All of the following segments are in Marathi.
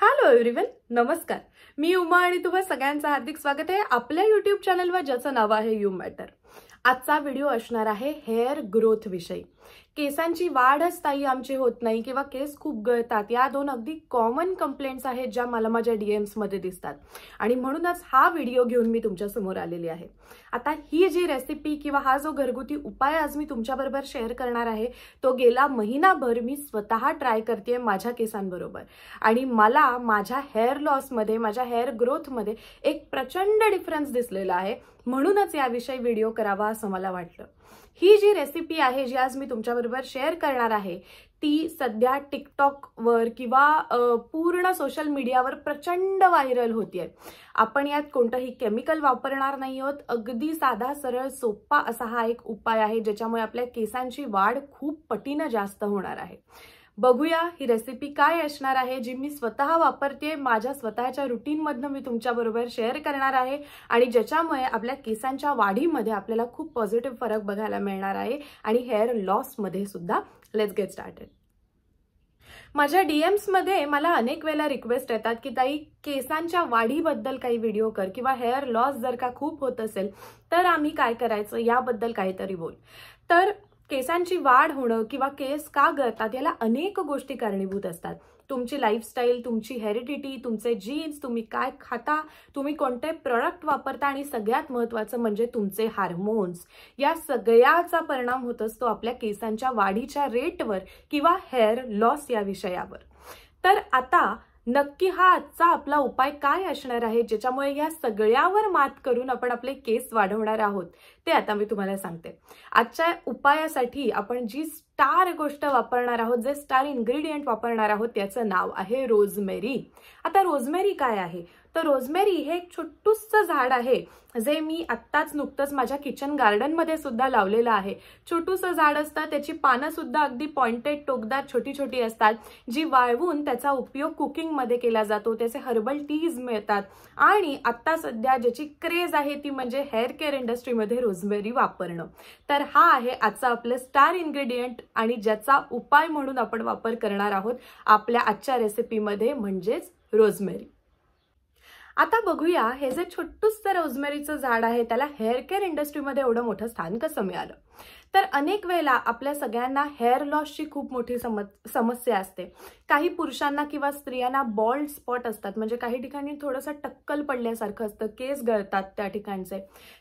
हॅलो एव्हरीवन नमस्कार मी उमा आणि तुम्हा सगळ्यांचं हार्दिक स्वागत आहे आपल्या युट्यूब चॅनलवर ज्याचं नाव आहे यू मॅटर आजचा व्हिडिओ असणार आहे हेअर ग्रोथ विषयी केसांची वाढच ताई आमची होत नाही किंवा केस खूप गळतात या दोन अगदी कॉमन कंप्लेंट्स आहेत ज्या मला माझ्या डीएम्समध्ये दिसतात आणि म्हणूनच हा व्हिडिओ घेऊन मी तुमच्यासमोर आलेली आहे आता ही जी रेसिपी किंवा हा जो घरगुती उपाय आज मी तुमच्याबरोबर शेअर करणार आहे तो गेला महिनाभर मी स्वतः ट्राय करते माझ्या केसांबरोबर आणि मला माझ्या हेअर लॉसमध्ये माझ्या हेअर ग्रोथमध्ये एक प्रचंड डिफरन्स दिसलेला आहे म्हणूनच याविषयी व्हिडिओ करावा असं मला वाटलं ही जी रेसिपी आहे जी आज मी तुमच्याबरोबर शेअर करणार आहे ती सध्या टिकटॉकवर किंवा पूर्ण सोशल मीडियावर प्रचंड व्हायरल होतीये आपण यात कोणतंही केमिकल वापरणार नाही आहोत अगदी साधा सरळ सोपा असा हा एक उपाय आहे ज्याच्यामुळे आपल्या केसांची वाढ खूप पटीनं जास्त होणार आहे बघूया ही रेसिपी काय असणार आहे जी मी स्वतः वापरते माझ्या स्वतःच्या रुटीनमधनं मी तुमच्याबरोबर शेअर करणार आहे आणि ज्याच्यामुळे आपल्या केसांच्या वाढीमध्ये आपल्याला खूप पॉझिटिव्ह फरक बघायला मिळणार आहे आणि हेअर लॉसमध्ये सुद्धा लेट्स गेट स्टार्टेड माझ्या डी एम्समध्ये मला अनेक वेळेला रिक्वेस्ट येतात की ताई केसांच्या वाढीबद्दल काही व्हिडिओ कर किंवा हेअर लॉस जर का खूप होत असेल तर आम्ही काय करायचं याबद्दल काहीतरी बोल तर केसांची वाढ होणं किंवा केस का गळतात याला अनेक गोष्टी कारणीभूत असतात तुमची लाईफस्टाईल तुमची हेरिडिटी तुमचे जीन्स तुम्ही काय खाता तुम्ही कोणते प्रोडक्ट वापरता आणि सगळ्यात महत्त्वाचं म्हणजे तुमचे हार्मोन्स या सगळ्याचा परिणाम होत असतो आपल्या केसांच्या वाढीच्या रेटवर किंवा हेअर लॉस या विषयावर तर आता नक्की हा आजचा आपला उपाय काय असणार आहे ज्याच्यामुळे या सगळ्यावर मात करून आपण आपले केस वाढवणार आहोत ते आता मी तुम्हाला सांगते आजच्या उपायासाठी आपण जी स्टार गोष्ट वापरणार आहोत जे स्टार इन्ग्रेडियंट वापरणार आहोत त्याचं नाव आहे रोजमेरी आता रोजमेरी काय आहे तर रोजमेरी हे एक छोटूसं झाड आहे जे मी आत्ताच नुकतंच माझ्या किचन गार्डनमध्ये सुद्धा लावलेलं आहे छोटूसं झाड असतं त्याची पानं सुद्धा अगदी पॉइंटेड टोकदार छोटी छोटी असतात जी वाळवून त्याचा उपयोग कुकिंगमध्ये केला जातो त्याचे हर्बल टीज मिळतात आणि आत्ता सध्या ज्याची क्रेज आहे ती म्हणजे हेअर केअर इंडस्ट्रीमध्ये रोजमेरी वापरणं तर हा आहे आजचा आपलं स्टार इन्ग्रेडियंट आणि ज्याचा उपाय म्हणून आपण वापर करणार आहोत आपल्या आजच्या रेसिपीमध्ये म्हणजेच रोजमेरी आता बघूया हे जे तर रोजमेरीचं झाड आहे त्याला हेअर केअर इंडस्ट्रीमध्ये एवढं मोठं स्थान कसं मिळालं तर अनेक वेळेला आपल्या सगळ्यांना हेअर लॉसची खूप मोठी समस्या असते काही पुरुषांना किंवा स्त्रियांना बॉल्ड स्पॉट असतात म्हणजे काही ठिकाणी थोडंसं टक्कल पडल्यासारखं असतं केस गळतात त्या ठिकाणचे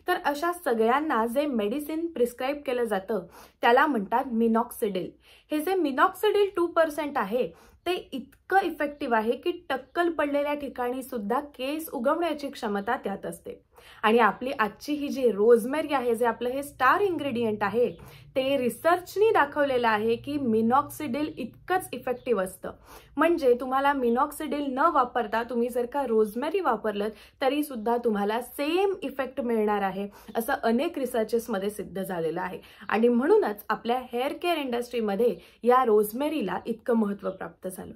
तर अशा सगळ्यांना जे मेडिसिन प्रिस्क्राईब केलं जातं त्याला म्हणतात मिनॉक्सिडिल हे जे मिनॉक्सिडिल टू पर्सेंट आहे ते इतकं इफेक्टिव्ह आहे की टक्कल पडलेल्या ठिकाणी सुद्धा केस उगवण्याची क्षमता त्यात असते आणि आपली आजची ही जी रोजमेरी आहे जे आपलं हे स्टार इन्ग्रेडियंट आहे ते रिसर्चनी दाखवलेलं आहे की मिनॉक्सिडिल इतकंच इफेक्टिव्ह असतं म्हणजे तुम्हाला मिनॉक्सिडिल न वापरता तुम्ही जर का रोजमेरी वापरलं तरी सुद्धा तुम्हाला सेम इफेक्ट मिळणार आहे असं अनेक रिसर्चेसमध्ये सिद्ध झालेलं आहे आणि म्हणूनच आपल्या हेअर केअर इंडस्ट्रीमध्ये या रोजमेरीला इतकं महत्त्व प्राप्त झालं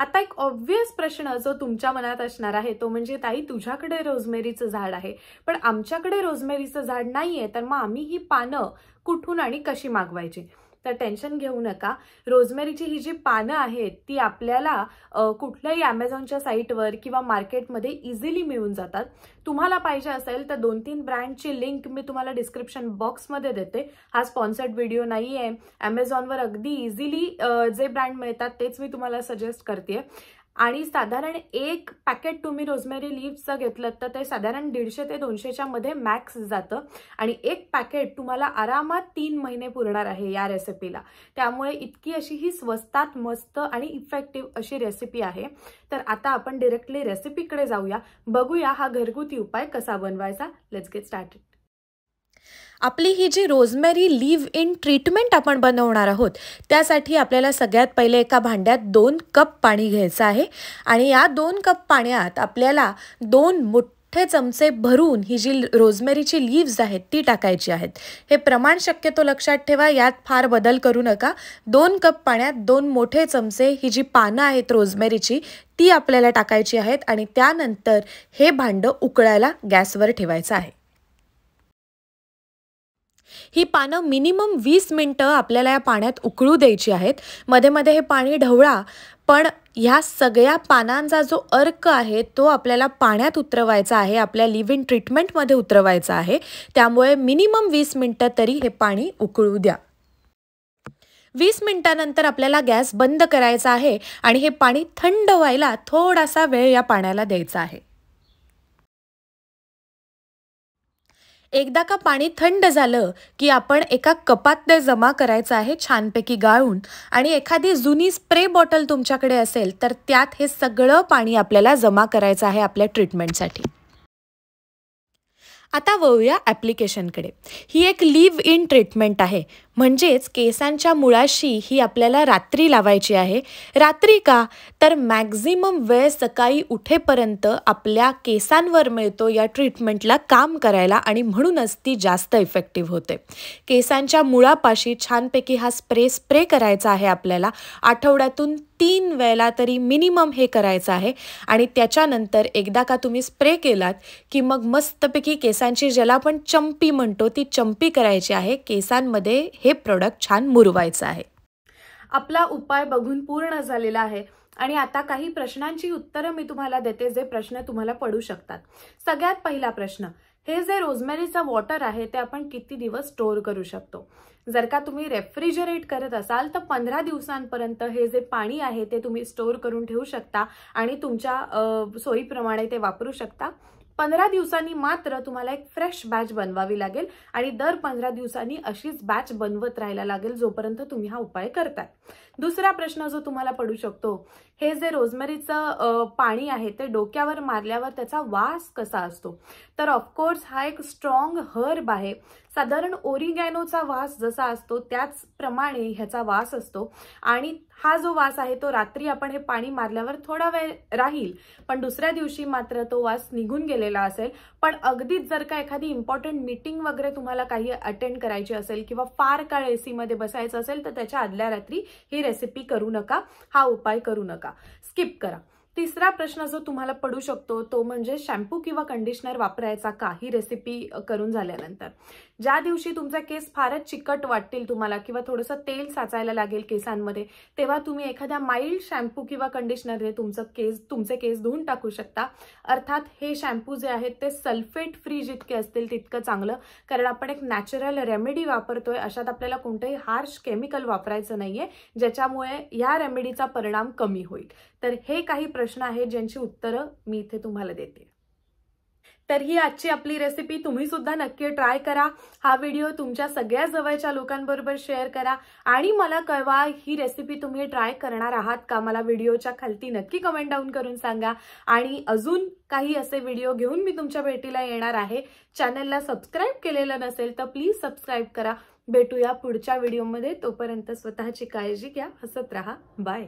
आता एक ऑब्व्हियस प्रश्न जो तुमच्या मनात असणार आहे तो म्हणजे ताई तुझ्याकडे रोजमेरीचं झाड आहे पण आमच्याकडे रोजमेरीचं झाड नाहीये तर मग आम्ही ही पानं कुठून आणि कशी मागवायची तर टेन्शन घेऊ नका रोजमेरीची ही जी पानं आहेत ती आपल्याला कुठल्याही ॲमेझॉनच्या साईटवर किंवा मार्केटमध्ये इझिली मिळून जातात तुम्हाला पाहिजे असेल तर दोन तीन ब्रँडची लिंक मी तुम्हाला डिस्क्रिप्शन बॉक्समध्ये देते हा स्पॉन्सर्ड व्हिडिओ नाही आहे ॲमेझॉनवर अगदी इझिली जे ब्रँड मिळतात तेच मी तुम्हाला सजेस्ट करते आणि साधारण एक पॅकेट तुम्ही रोजमेरी लिव्हचं घेतलं तर ते साधारण दीडशे ते दोनशेच्या मध्ये मॅक्स जातं आणि एक पॅकेट तुम्हाला आरामात तीन महिने पुरणार आहे या रेसिपीला त्यामुळे इतकी अशी ही स्वस्तात मस्त आणि इफेक्टिव्ह अशी रेसिपी आहे तर आता आपण डिरेक्टली रेसिपीकडे जाऊया बघूया हा घरगुती उपाय कसा बनवायचा लेट्स गेट स्टार्टेड आपली ही जी रोजमेरी लीव्ह इन ट्रीटमेंट आपण बनवणार आहोत त्यासाठी आपल्याला सगळ्यात पहिले एका भांड्यात दोन कप पाणी घ्यायचं आहे आणि या दोन कप पाण्यात आपल्याला दोन मोठे चमचे भरून ही जी रोजमेरीची लीव्ज आहेत ती टाकायची आहेत हे प्रमाण शक्यतो लक्षात ठेवा यात फार बदल करू नका दोन कप पाण्यात दोन मोठे चमचे ही जी पानं आहेत रोजमेरीची ती आपल्याला टाकायची आहेत आणि त्यानंतर हे भांडं उकळायला गॅसवर ठेवायचं आहे ही पानं मिनिमम वीस मिनटं आपल्याला या पाण्यात उकळू द्यायची आहेत मध्ये मध्ये हे पाणी ढवळा पण ह्या सगळ्या पानांचा जो अर्क आहे तो आपल्याला पाण्यात उतरवायचा आहे आपल्या लिव्ह इन ट्रीटमेंटमध्ये उतरवायचा आहे त्यामुळे मिनिमम वीस मिनटं तरी हे पाणी उकळू द्या वीस मिनटानंतर आपल्याला गॅस बंद करायचा आहे आणि हे पाणी थंड व्हायला थोडासा वेळ या पाण्याला द्यायचा आहे एकदा का पाणी थंड झालं की आपण एका कपात ते जमा करायचं आहे छानपैकी गाळून आणि एखादी जुनी स्प्रे बॉटल तुमच्याकडे असेल तर त्यात हे सगळं पाणी आपल्याला जमा करायचं आहे आपल्या ट्रीटमेंटसाठी आता वळूया ॲप्लिकेशनकडे ही एक लिव्ह इन ट्रीटमेंट आहे म्हणजेच केसांच्या मुळाशी ही आपल्याला रात्री लावायची आहे रात्री का तर मॅक्झिमम वेळ सकाळी उठेपर्यंत आपल्या केसांवर मिळतो या ट्रीटमेंटला काम करायला आणि म्हणूनच ती जास्त इफेक्टिव्ह होते केसांच्या मुळापाशी छानपैकी हा स्प्रे स्प्रे करायचा आहे आपल्याला आठवड्यातून तीन वेळेला तरी मिनिमम हे करायचं आहे आणि त्याच्यानंतर एकदा का तुम्ही स्प्रे केलात की मग मस्तपैकी केसांची ज्याला आपण चंपी म्हणतो ती चंपी करायची आहे केसांमध्ये हे प्रोडक्ट छान मुरवायचं आहे आपला उपाय बघून पूर्ण झालेला आहे आणि आता काही प्रश्नांची उत्तरं मी तुम्हाला देते जे प्रश्न तुम्हाला पडू शकतात सगळ्यात पहिला प्रश्न हे जे रोजमेरीचं वॉटर आहे ते आपण किती दिवस स्टोअर करू शकतो जर का तुम्ही रेफ्रिजरेट करत असाल तर पंधरा दिवसांपर्यंत हे जे पाणी आहे ते तुम्ही स्टोअर करून ठेवू शकता आणि तुमच्या सोयीप्रमाणे ते वापरू शकता पंधरा दिवसांनी मात्र तुम्हाला एक फ्रेश बॅच बनवावी लागेल आणि दर पंधरा दिवसांनी अशीच बॅच बनवत राहायला लागेल जोपर्यंत तुम्ही हा उपाय करताय दुसरा प्रश्न जो तुम्हाला पडू शकतो हे जे रोजमेरीचं पाणी आहे ते डोक्यावर मारल्यावर त्याचा वास कसा असतो तर ऑफकोर्स हा एक स्ट्रॉंग हर्ब आहे साधारण ओरिगॅनोचा वास जसा असतो त्याचप्रमाणे ह्याचा वास असतो आणि हा जो वास आहे तो रात्री आपण हे पाणी मारल्यावर थोडा वेळ राहील पण दुसऱ्या दिवशी मात्र तो वास निघून गेलेला असेल पण अगदीच जर का एखादी इम्पॉर्टंट मीटिंग वगैरे तुम्हाला काही अटेंड करायची असेल किंवा फार काळ एसीमध्ये बसायचं असेल तर त्याच्या आदल्या रात्री ही रेसिपी करू नका हा उपाय करू नका स्किप करा तिसरा प्रश्न जो तुम्हाला पडू शकतो तो म्हणजे शॅम्पू किंवा कंडिशनर वापरायचा का ही रेसिपी करून झाल्यानंतर ज्या दिवशी तुमचा केस फारच चिकट वाटतील तुम्हाला किंवा थोडंसं तेल साचायला लागेल केसांमध्ये तेव्हा तुम्ही एखाद्या माइल्ड शॅम्पू किंवा कंडिशनरने तुमचं केस तुमचे केस धुवून टाकू शकता अर्थात हे शॅम्पू जे आहेत ते सल्फेट फ्री जितके असतील तितकं चांगलं कारण आपण एक नॅचरल रेमेडी वापरतोय अशात आपल्याला कोणतंही हार्श केमिकल वापरायचं नाहीये ज्याच्यामुळे या रेमेडीचा परिणाम कमी होईल तर हे काही प्रश्न आहेत ज्यांची उत्तरं मी इथे तुम्हाला देते तर ही आजची आपली रेसिपी तुम्ही सुद्धा नक्की ट्राय करा हा व्हिडिओ तुमच्या सगळ्या जवळच्या लोकांबरोबर शेअर करा आणि मला कळवा ही रेसिपी तुम्ही ट्राय करणार आहात का मला व्हिडिओच्या खालती नक्की कमेंट डाऊन करून सांगा आणि अजून काही असे व्हिडिओ घेऊन मी तुमच्या भेटीला येणार आहे चॅनलला सबस्क्राईब केलेलं नसेल तर प्लीज सबस्क्राईब करा भेटूया पुढच्या व्हिडिओमध्ये तोपर्यंत स्वतःची काळजी घ्या हसत राहा बाय